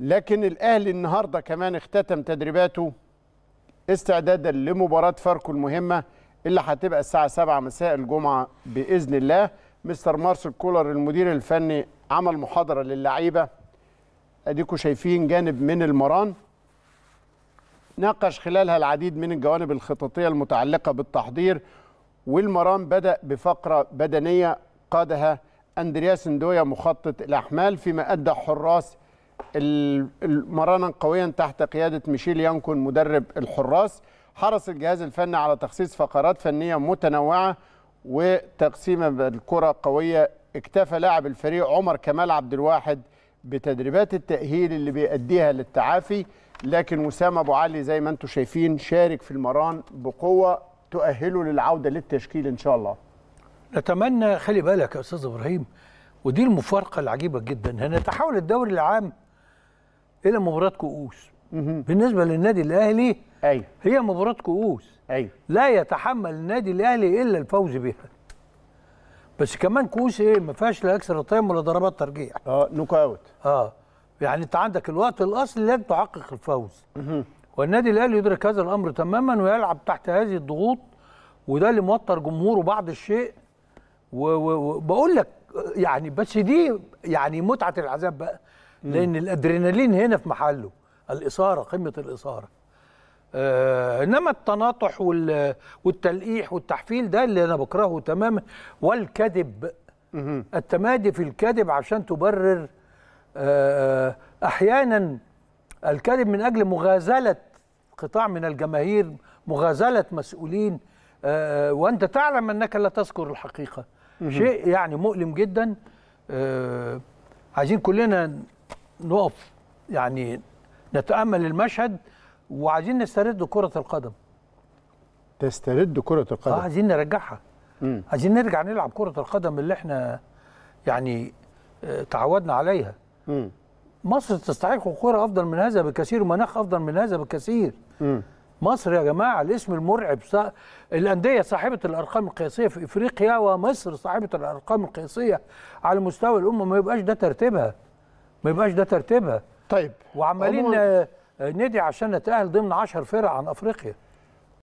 لكن الاهلي النهارده كمان اختتم تدريباته استعدادا لمباراه فاركو المهمه اللي هتبقى الساعه 7 مساء الجمعه باذن الله مستر مارسيل كولر المدير الفني عمل محاضره للعيبه اديكم شايفين جانب من المران ناقش خلالها العديد من الجوانب الخططيه المتعلقه بالتحضير والمران بدا بفقره بدنيه قادها اندرياس ندويا مخطط الاحمال فيما ادى حراس مرانا قويا تحت قياده ميشيل يانكون مدرب الحراس حرص الجهاز الفني على تخصيص فقرات فنيه متنوعه وتقسيمه بالكره قويه اكتفى لاعب الفريق عمر كمال عبد الواحد بتدريبات التاهيل اللي بيأديها للتعافي لكن وسام ابو علي زي ما انتم شايفين شارك في المران بقوه تؤهله للعوده للتشكيل ان شاء الله نتمنى خلي بالك يا استاذ ابراهيم ودي المفارقه العجيبه جدا تحول الدوري العام الى مباراه كؤوس بالنسبه للنادي الاهلي ايوه هي مباراه كؤوس ايوه لا يتحمل النادي الاهلي الا الفوز بها بس كمان كؤوس ايه ما فيهاش لا اكسر تايم ولا ضربات ترجيح اه نوك اوت اه يعني انت عندك الوقت الاصلي لازم تحقق الفوز والنادي الاهلي يدرك هذا الامر تماما ويلعب تحت هذه الضغوط وده اللي موتر جمهوره بعض الشيء وبقول لك يعني بس دي يعني متعه العذاب بقى لان الادرينالين هنا في محله الاثاره قمه الاثاره آه انما التناطح والتلقيح والتحفيل ده اللي انا بكرهه تماما والكذب التمادي في الكذب عشان تبرر آه احيانا الكذب من اجل مغازله قطاع من الجماهير مغازله مسؤولين آه وانت تعلم انك لا تذكر الحقيقه شيء يعني مؤلم جدا آه عايزين كلنا نقف يعني نتامل المشهد وعايزين نسترد كره القدم تسترد كره القدم اه عايزين نرجعها مم. عايزين نرجع نلعب كره القدم اللي احنا يعني آه، تعودنا عليها مم. مصر تستحق كره افضل من هذا بكثير ومناخ افضل من هذا بكثير مم. مصر يا جماعه الاسم المرعب صا... الانديه صاحبه الارقام القياسيه في افريقيا ومصر صاحبه الارقام القياسيه على مستوى الامم ما يبقاش ده ترتيبها ما يبقاش ده ترتيبها طيب وعمالين آه، ندعي عشان نتاهل ضمن 10 فرق عن افريقيا